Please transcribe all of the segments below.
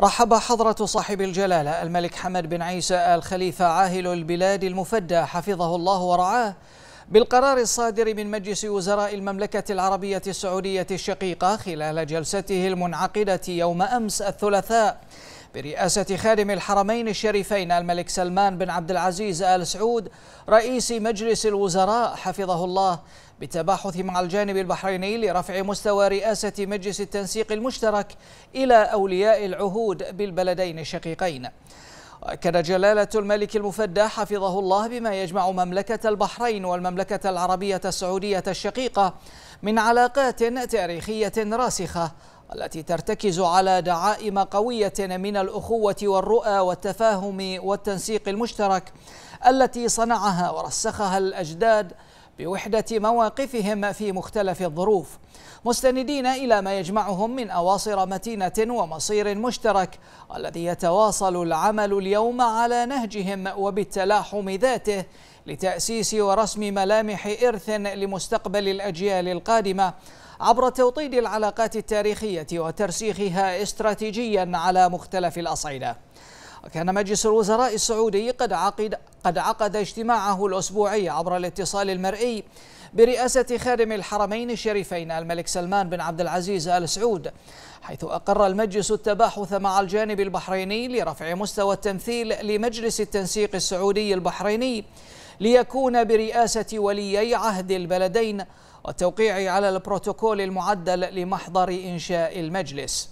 رحب حضرة صاحب الجلالة الملك حمد بن عيسى آل خليفة عاهل البلاد المفدى حفظه الله ورعاه بالقرار الصادر من مجلس وزراء المملكة العربية السعودية الشقيقة خلال جلسته المنعقدة يوم أمس الثلاثاء برئاسة خادم الحرمين الشريفين الملك سلمان بن عبد العزيز آل سعود رئيس مجلس الوزراء حفظه الله بالتباحث مع الجانب البحريني لرفع مستوى رئاسة مجلس التنسيق المشترك إلى أولياء العهود بالبلدين الشقيقين وأكد جلالة الملك المفدى حفظه الله بما يجمع مملكة البحرين والمملكة العربية السعودية الشقيقة من علاقات تاريخية راسخة التي ترتكز على دعائم قوية من الأخوة والرؤى والتفاهم والتنسيق المشترك التي صنعها ورسخها الأجداد بوحدة مواقفهم في مختلف الظروف مستندين إلى ما يجمعهم من أواصر متينة ومصير مشترك الذي يتواصل العمل اليوم على نهجهم وبالتلاحم ذاته لتأسيس ورسم ملامح إرث لمستقبل الأجيال القادمة عبر توطيد العلاقات التاريخية وترسيخها استراتيجيا على مختلف الأصعدة وكان مجلس الوزراء السعودي قد عقد قد عقد اجتماعه الأسبوعي عبر الاتصال المرئي برئاسة خادم الحرمين الشريفين الملك سلمان بن عبد العزيز آل سعود حيث أقر المجلس التباحث مع الجانب البحريني لرفع مستوى التمثيل لمجلس التنسيق السعودي البحريني ليكون برئاسة وليي عهد البلدين والتوقيع على البروتوكول المعدل لمحضر إنشاء المجلس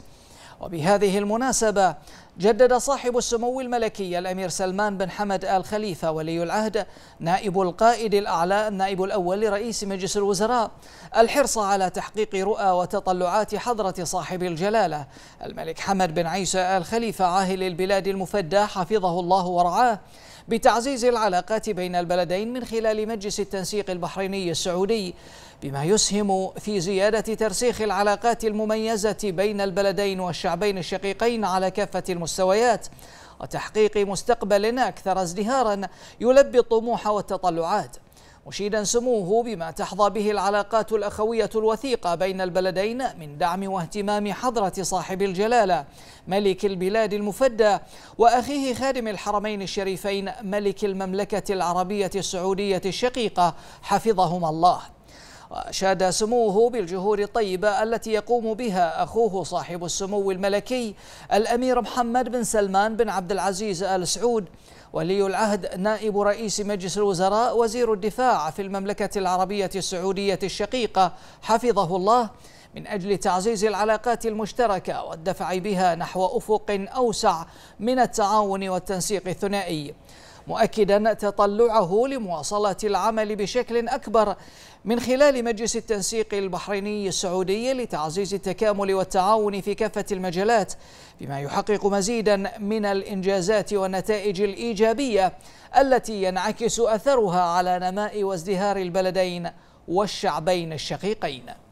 وبهذه المناسبة جدد صاحب السمو الملكي الأمير سلمان بن حمد آل خليفة ولي العهد نائب القائد الأعلى النائب الأول لرئيس مجلس الوزراء الحرص على تحقيق رؤى وتطلعات حضرة صاحب الجلالة الملك حمد بن عيسى آل خليفة عاهل البلاد المفدى حفظه الله ورعاه بتعزيز العلاقات بين البلدين من خلال مجلس التنسيق البحريني السعودي بما يسهم في زيادة ترسيخ العلاقات المميزة بين البلدين والشعبين الشقيقين على كافة المستويات وتحقيق مستقبل أكثر ازدهارا يلبي الطموح والتطلعات مشيدا سموه بما تحظى به العلاقات الأخوية الوثيقة بين البلدين من دعم واهتمام حضرة صاحب الجلالة ملك البلاد المفدى وأخيه خادم الحرمين الشريفين ملك المملكة العربية السعودية الشقيقة حفظهما الله وأشاد سموه بالجهود الطيبة التي يقوم بها أخوه صاحب السمو الملكي الأمير محمد بن سلمان بن عبد العزيز آل سعود ولي العهد نائب رئيس مجلس الوزراء وزير الدفاع في المملكة العربية السعودية الشقيقة حفظه الله من أجل تعزيز العلاقات المشتركة والدفع بها نحو أفق أوسع من التعاون والتنسيق الثنائي مؤكدا تطلعه لمواصلة العمل بشكل أكبر من خلال مجلس التنسيق البحريني السعودي لتعزيز التكامل والتعاون في كافة المجالات بما يحقق مزيدا من الإنجازات والنتائج الإيجابية التي ينعكس أثرها على نماء وازدهار البلدين والشعبين الشقيقين